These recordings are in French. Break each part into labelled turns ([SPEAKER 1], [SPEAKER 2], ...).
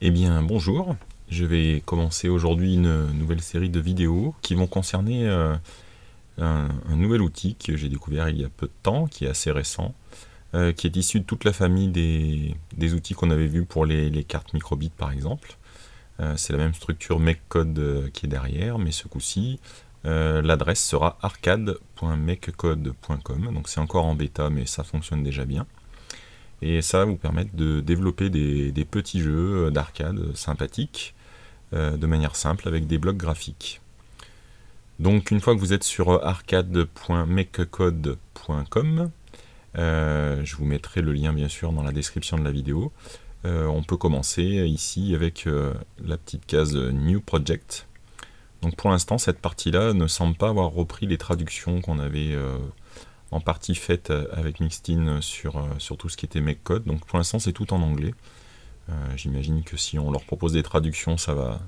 [SPEAKER 1] Eh bien bonjour, je vais commencer aujourd'hui une nouvelle série de vidéos qui vont concerner euh, un, nouvel outil que j'ai découvert il y a peu de temps, qui est assez récent, euh, qui est issu de toute la famille des, outils qu'on avait vus pour les, cartes microbit par exemple. Euh, c'est la même structure MakeCode qui est derrière, mais ce coup-ci, euh, l'adresse sera arcade.makecode.com. Donc c'est encore en bêta, mais ça fonctionne déjà bien. Et ça va vous permettre de développer des, petits jeux euh, d'arcade sympathiques, euh, de manière simple, avec des blocs graphiques. Donc une fois que vous êtes sur arcade.makecode.com, je vous mettrai le lien bien sûr dans la description de la vidéo. on peut commencer ici avec la petite case New Project. Donc pour l'instant, cette partie-là ne semble pas avoir repris les traductions qu'on avait euh, en partie faites euh, avec Mixtin euh, sur, tout ce qui était MakeCode. Donc pour l'instant, c'est tout en anglais. J'imagine que si on leur propose des traductions, ça va,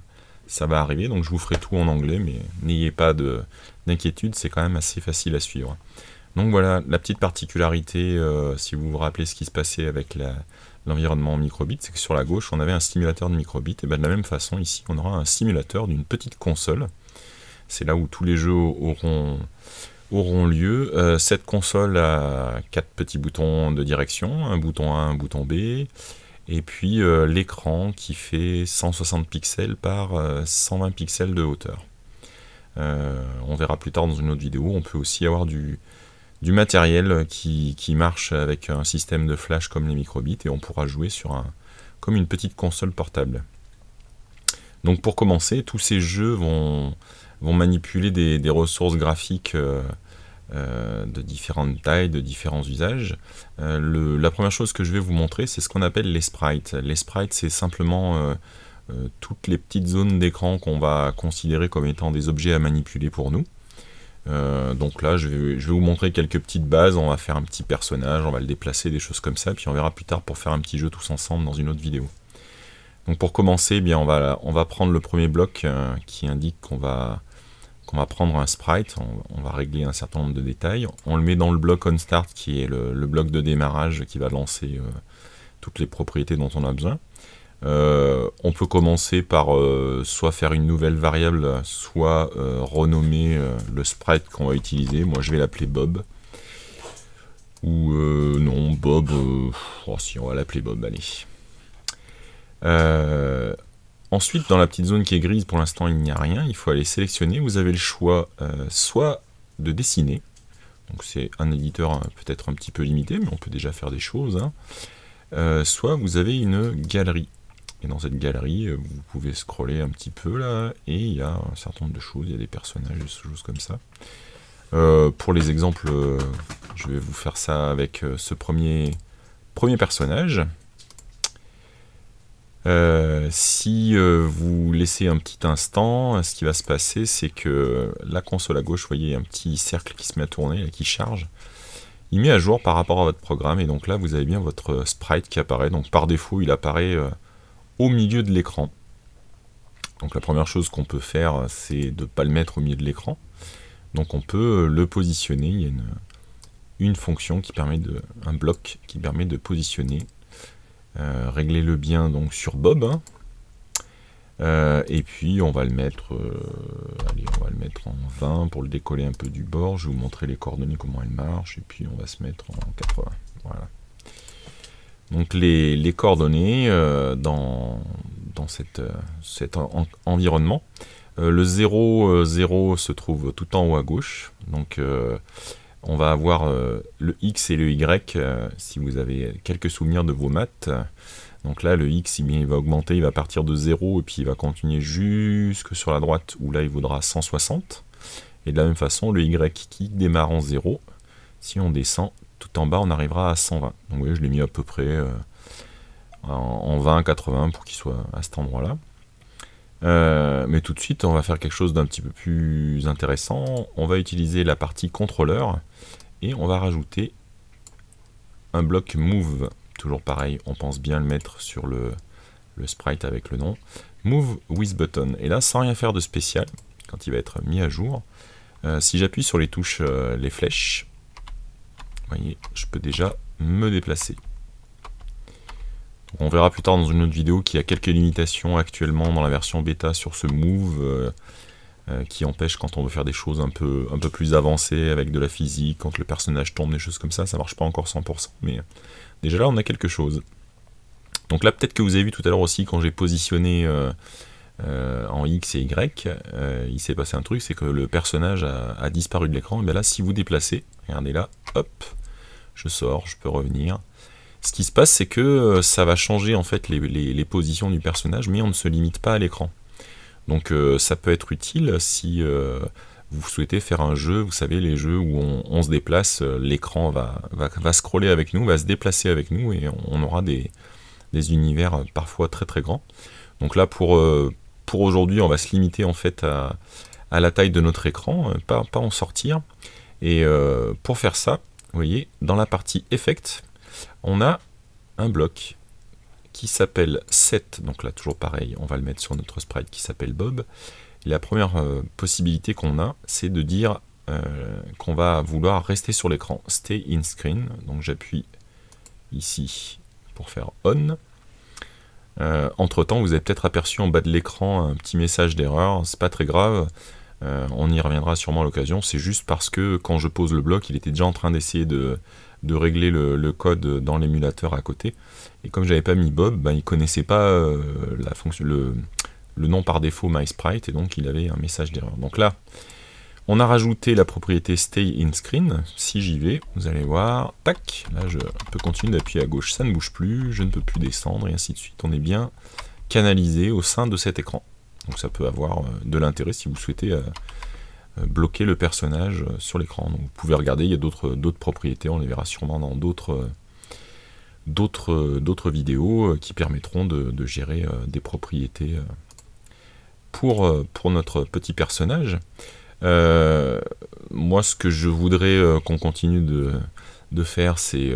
[SPEAKER 1] ça va arriver. Donc je vous ferai tout en anglais, mais n'ayez pas d'inquiétude, c'est quand même assez facile à suivre. Donc voilà la petite particularité, euh, si vous vous rappelez ce qui se passait avec l'environnement microbit, c'est que sur la gauche on avait un simulateur de microbit, et ben, de la même façon ici on aura un simulateur d'une petite console. C'est là où tous les jeux auront, auront lieu. Euh, cette console a quatre petits boutons de direction, un bouton A, un bouton B, et puis euh, l'écran qui fait 160 pixels par 120 pixels de hauteur. on verra plus tard dans une autre vidéo, on peut aussi avoir du, du matériel euh, qui, marche avec un système de flash comme les microbits et on pourra jouer sur un, comme une petite console portable. Donc pour commencer, tous ces jeux vont, vont manipuler des, ressources graphiques euh, euh, de différentes tailles, de différents usages. la première chose que je vais vous montrer, c'est ce qu'on appelle les sprites. Les sprites, c'est simplement toutes les petites zones d'écran qu'on va considérer comme étant des objets à manipuler pour nous. Euh, donc là, je vais, vous montrer quelques petites bases. On va faire un petit personnage, on va le déplacer, des choses comme ça. Puis on verra plus tard pour faire un petit jeu tous ensemble dans une autre vidéo. Donc pour commencer, eh bien on va, on va prendre le premier bloc euh, qui indique qu'on va, qu'on va prendre un sprite. On, va régler un certain nombre de détails. On le met dans le bloc on start qui est le, bloc de démarrage qui va lancer euh, toutes les propriétés dont on a besoin. Euh, on peut commencer par euh, soit faire une nouvelle variable, soit euh, renommer le sprite qu'on va utiliser. Moi, je vais l'appeler Bob. Ou non, Bob. Oh, si, on va l'appeler Bob, allez. ensuite, dans la petite zone qui est grise, pour l'instant, il n'y a rien. Il faut aller sélectionner. Vous avez le choix soit de dessiner. Donc c'est un éditeur hein, peut-être un petit peu limité, mais on peut déjà faire des choses. Hein. soit vous avez une galerie dans cette galerie, euh, vous pouvez scroller un petit peu là, et il y a un certain nombre de choses, il y a des personnages, des choses comme ça. Euh, pour les exemples, euh, je vais vous faire ça avec ce premier, premier personnage. si vous laissez un petit instant, hein, ce qui va se passer, c'est que la console à gauche, vous voyez, un petit cercle qui se met à tourner, qui charge. Il met à jour par rapport à votre programme, et donc là, vous avez bien votre sprite qui apparaît. Donc par défaut, il apparaît au milieu de l'écran. Donc la première chose qu'on peut faire, c'est de ne pas le mettre au milieu de l'écran. Donc on peut euh, le positionner, il y a une, une fonction qui permet de, un bloc qui permet de positionner, Réglez euh, régler le bien donc sur Bob, hein. euh, et puis on va le mettre, allez, on va le mettre en 20 pour le décoller un peu du bord. Je vais vous montrer les coordonnées comment elles marchent. Et puis on va se mettre en 80. Voilà. Donc les, les coordonnées euh, dans, dans cette, euh, cet environnement. Euh, le 0, 0 se trouve tout en haut à gauche. Donc on va avoir le x et le y si vous avez quelques souvenirs de vos maths. Donc là, le x, va augmenter, il va partir de 0 et puis il va continuer jusque sur la droite où là, il vaudra 160. Et de la même façon, le y qui démarre en 0, si on descend tout en bas, on arrivera à 120. Donc je l'ai mis à peu près euh, en, 20-80 pour qu'il soit à cet endroit-là. Euh, mais tout de suite, on va faire quelque chose d'un petit peu plus intéressant. On va utiliser la partie contrôleur et on va rajouter un bloc move. Toujours pareil, on pense bien le mettre sur le, sprite avec le nom. Move with button. Et là, sans rien faire de spécial, quand il va être mis à jour, euh, si j'appuie sur les touches, les flèches, vous voyez, je peux déjà me déplacer. on verra plus tard dans une autre vidéo qu'il y a quelques limitations actuellement dans la version bêta sur ce move euh, euh, qui empêche quand on veut faire des choses un peu, un peu plus avancées avec de la physique, quand le personnage tombe, des choses comme ça, ça marche pas encore 100%, mais euh, déjà là on a quelque chose. Donc là peut-être que vous avez vu tout à l'heure aussi quand j'ai positionné en X et Y, il s'est passé un truc, c'est que le personnage a, a disparu de l'écran, et bien là si vous déplacez, regardez là, hop, je sors, je peux revenir. Ce qui se passe, c'est que euh, ça va changer en fait les, positions du personnage, mais on ne se limite pas à l'écran. Donc euh, ça peut être utile si euh, vous souhaitez faire un jeu, vous savez, les jeux où on, se déplace, l'écran va, va, scroller avec nous, va se déplacer avec nous, et on aura des, univers parfois très très grands. Donc là, pour, pour aujourd'hui, on va se limiter en fait à, la taille de notre écran, pas, pas en sortir. Et pour faire ça, vous voyez, dans la partie Effect, on a un bloc qui s'appelle set, donc là toujours pareil, on va le mettre sur notre sprite qui s'appelle Bob. la première euh, possibilité qu'on a, c'est de dire euh, qu'on va vouloir rester sur l'écran, stay in screen, donc j'appuie ici pour faire on. Euh, entre temps, vous avez peut-être aperçu en bas de l'écran un petit message d'erreur, c'est pas très grave, euh, on y reviendra sûrement à l'occasion. C'est juste parce que quand je pose le bloc, il était déjà en train d'essayer de, régler le, code dans l'émulateur à côté. Et comme j'avais pas mis Bob, il ben, il connaissait pas euh, la fonction, le, le, nom par défaut MySprite et donc il avait un message d'erreur. Donc là, on a rajouté la propriété Stay in Screen. Si j'y vais, vous allez voir, tac, là je peux continuer d'appuyer à gauche, ça ne bouge plus, je ne peux plus descendre et ainsi de suite. On est bien canalisé au sein de cet écran. Donc ça peut avoir euh, de l'intérêt si vous souhaitez euh, euh, bloquer le personnage sur l'écran. vous pouvez regarder, il y a d'autres propriétés, on les verra sûrement dans d'autres vidéos qui permettront de, gérer des propriétés pour, notre petit personnage. moi, ce que je voudrais qu'on continue de, faire, c'est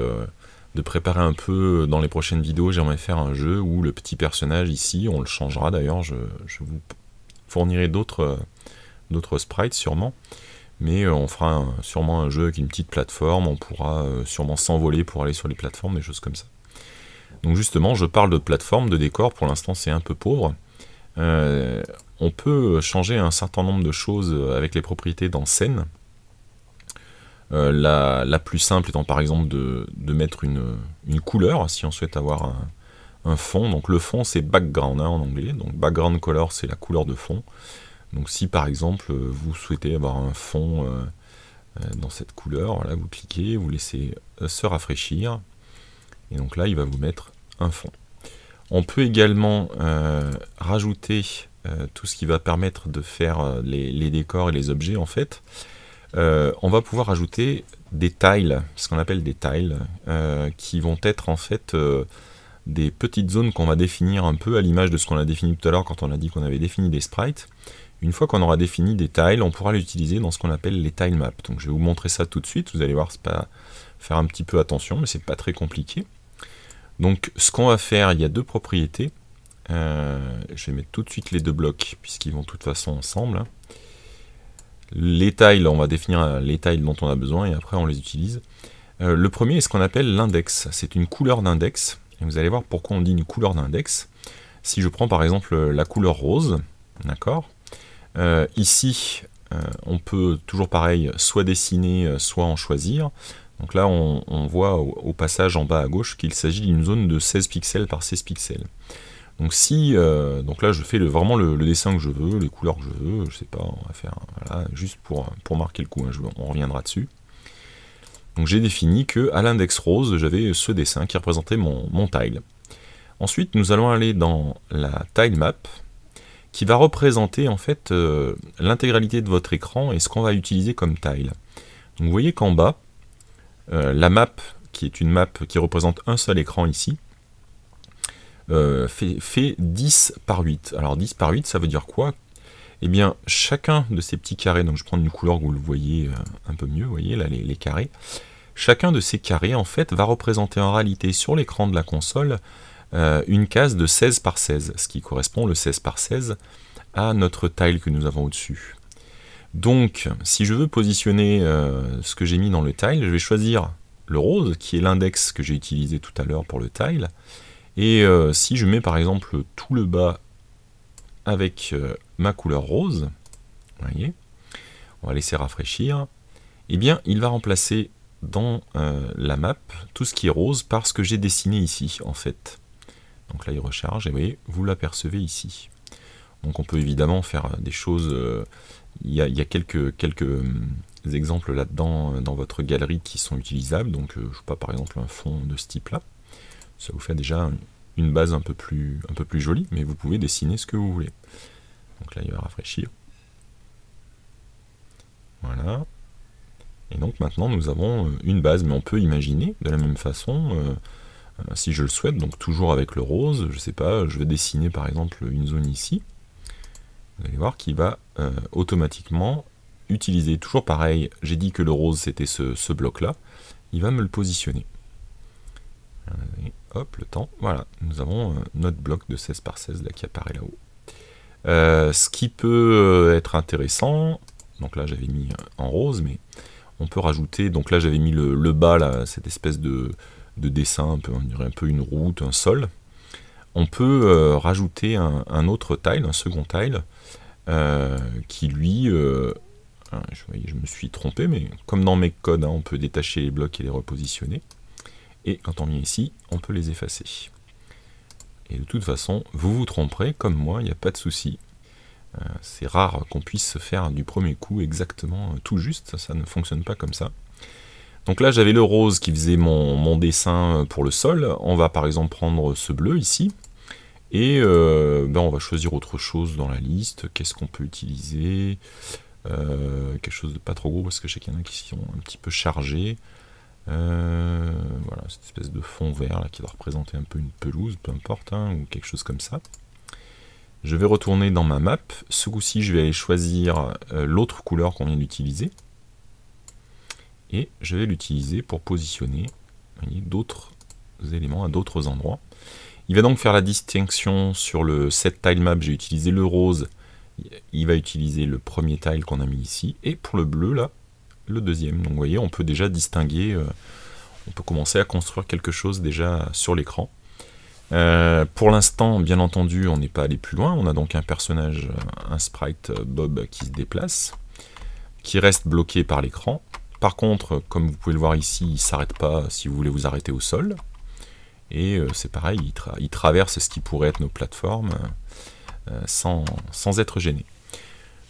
[SPEAKER 1] de préparer un peu euh, dans les prochaines vidéos. J'aimerais faire un jeu où le petit personnage ici, on le changera d'ailleurs, je, vous fournirai d'autres euh, d'autres sprites sûrement. Mais euh, on fera sûrement un jeu avec une petite plateforme, on pourra sûrement s'envoler pour aller sur les plateformes, des choses comme ça. Donc justement, je parle de plateforme, de décor, pour l'instant c'est un peu pauvre. on peut changer un certain nombre de choses avec les propriétés dans scène. Euh, la, plus simple étant par exemple de, mettre une, couleur si on souhaite avoir un, fond. Donc le fond c'est background hein, en anglais, donc background color c'est la couleur de fond. Donc si par exemple vous souhaitez avoir un fond euh, euh, dans cette couleur, là vous cliquez, vous laissez se rafraîchir, et donc là il va vous mettre un fond. On peut également rajouter tout ce qui va permettre de faire les décors et les objets en fait. Euh, on va pouvoir ajouter des tiles, ce qu'on appelle des tiles, euh, qui vont être en fait euh, des petites zones qu'on va définir un peu à l'image de ce qu'on a défini tout à l'heure quand on a dit qu'on avait défini des sprites. Une fois qu'on aura défini des tiles, on pourra les utiliser dans ce qu'on appelle les tile maps. Donc je vais vous montrer ça tout de suite, vous allez voir, c'est pas faire un petit peu attention, mais c'est pas très compliqué. Donc ce qu'on va faire, il y a deux propriétés. je vais mettre tout de suite les deux blocs, puisqu'ils vont de toute façon ensemble. Hein les tiles, on va définir euh, les tailles dont on a besoin et après on les utilise. Euh, le premier est ce qu'on appelle l'index. C'est une couleur d'index. Et vous allez voir pourquoi on dit une couleur d'index. Si je prends par exemple la couleur rose, d'accord euh, Ici, on peut toujours pareil, soit dessiner, soit en choisir. Donc là, on, voit au, passage en bas à gauche qu'il s'agit d'une zone de 16 pixels par 16 pixels. Donc si, euh, donc là je fais le, vraiment le, dessin que je veux, les couleurs que je veux, je sais pas, on va faire, juste pour, pour marquer le coup, hein, on reviendra dessus. Donc j'ai défini que à l'index rose, j'avais ce dessin qui représentait mon, tile. Ensuite, nous allons aller dans la tile map, qui va représenter en fait euh, l'intégralité de votre écran et ce qu'on va utiliser comme tile. Donc vous voyez qu'en bas, euh, la map, qui est une map qui représente un seul écran ici, euh, fait, 10 par 8. Alors 10 par 8, ça veut dire quoi Eh bien, chacun de ces petits carrés, donc je prends une couleur que vous le voyez euh, un peu mieux, vous voyez là les, carrés, chacun de ces carrés, en fait, va représenter en réalité sur l'écran de la console euh, une case de 16 par 16, ce qui correspond le 16 par 16 à notre tile que nous avons au-dessus. Donc, si je veux positionner ce que j'ai mis dans le tile, je vais choisir le rose, qui est l'index que j'ai utilisé tout à l'heure pour le tile, et euh, si je mets par exemple tout le bas avec euh, ma couleur rose, voyez, on va laisser rafraîchir, et eh bien il va remplacer dans euh, la map tout ce qui est rose par ce que j'ai dessiné ici en fait. Donc là il recharge et vous voyez, vous l'apercevez ici. Donc on peut évidemment faire des choses, il y, a, quelques, quelques exemples là-dedans dans votre galerie qui sont utilisables, donc je ne pas par exemple un fond de ce type là ça vous fait déjà une base un peu plus, jolie, mais vous pouvez dessiner ce que vous voulez. Donc là, il va rafraîchir. Voilà. Et donc maintenant, nous avons euh, une base, mais on peut imaginer de la même façon, euh, euh, si je le souhaite, donc toujours avec le rose, je ne sais pas, je vais dessiner par exemple une zone ici. Vous allez voir qu'il va automatiquement utiliser, toujours pareil, j'ai dit que le rose c'était ce bloc-là, il va me le positionner hop, le temps. Voilà, nous avons euh, notre bloc de 16 par 16 là qui apparaît là-haut. Euh, ce qui peut euh, être intéressant, donc là j'avais mis en rose, mais on peut rajouter, donc là j'avais mis le, bas, cette espèce de, dessin, peu, on dirait un peu une route, un sol. On peut rajouter un, autre tile, un second tile, qui lui, hein, je, me suis trompé, mais comme dans mes codes, hein, on peut détacher les blocs et les repositionner et quand on vient ici, on peut les effacer. Et de toute façon, vous vous tromperez, comme moi, il n'y a pas de souci. Euh, c'est rare qu'on puisse faire du premier coup exactement euh, tout juste, ça ne fonctionne pas comme ça. Donc là, j'avais le rose qui faisait mon, dessin euh, pour le sol. On va par exemple prendre ce bleu ici. Et ben, on va choisir autre chose dans la liste. Qu'est-ce qu'on peut utiliser Quelque chose de pas trop gros parce que je sais qu'il y en a qui sont un petit peu chargés. Euh, voilà, cette espèce de fond vert là, qui va représenter un peu une pelouse, peu importe, hein, ou quelque chose comme ça. Je vais retourner dans ma map. Ce coup-ci, je vais aller choisir euh, l'autre couleur qu'on vient d'utiliser. Et je vais l'utiliser pour positionner d'autres éléments à d'autres endroits. Il va donc faire la distinction sur le set tile map. J'ai utilisé le rose. Il va utiliser le premier tile qu'on a mis ici. Et pour le bleu, là, le deuxième. Donc vous voyez, on peut déjà distinguer, euh, on peut commencer à construire quelque chose déjà sur l'écran. Euh, pour l'instant, bien entendu, on n'est pas allé plus loin. On a donc un personnage, un sprite euh, Bob qui se déplace, qui reste bloqué par l'écran. Par contre, comme vous pouvez le voir ici, il ne s'arrête pas si vous voulez vous arrêter au sol. Et c'est pareil, il, traverse ce qui pourrait être nos plateformes sans être gêné.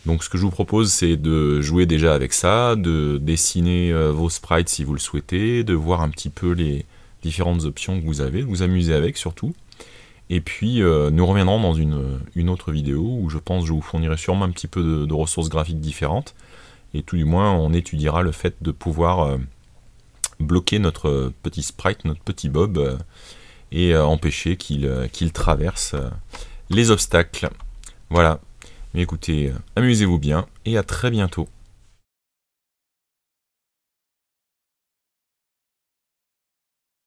[SPEAKER 1] Donc ce que je vous propose, c'est de jouer déjà avec ça, de dessiner euh, vos sprites si vous le souhaitez, de voir un petit peu les différentes options que vous avez, de vous amuser avec surtout. Et puis euh, nous reviendrons dans une, autre vidéo où je pense que je vous fournirai sûrement un petit peu de, ressources graphiques différentes. Et tout du moins on étudiera le fait de pouvoir euh, bloquer notre petit sprite, notre petit bob, et empêcher qu'il traverse les obstacles. Voilà, mais écoutez, euh, amusez-vous bien et à très bientôt.